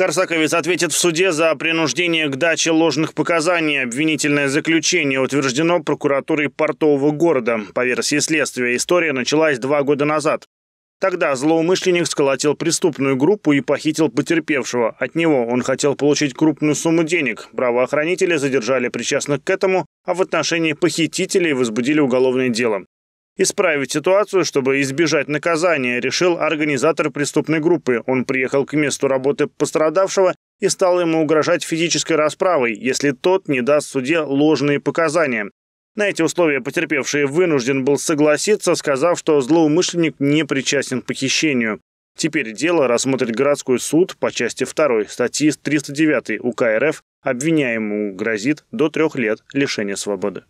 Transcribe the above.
Корсаковец ответит в суде за принуждение к даче ложных показаний. Обвинительное заключение утверждено прокуратурой портового города. По версии следствия, история началась два года назад. Тогда злоумышленник сколотил преступную группу и похитил потерпевшего. От него он хотел получить крупную сумму денег. Правоохранители задержали причастных к этому, а в отношении похитителей возбудили уголовное дело исправить ситуацию, чтобы избежать наказания, решил организатор преступной группы. Он приехал к месту работы пострадавшего и стал ему угрожать физической расправой, если тот не даст суде ложные показания. На эти условия потерпевший вынужден был согласиться, сказав, что злоумышленник не причастен к похищению. Теперь дело рассмотрит городской суд по части 2 статьи 309 УК РФ. Обвиняемому грозит до трех лет лишения свободы.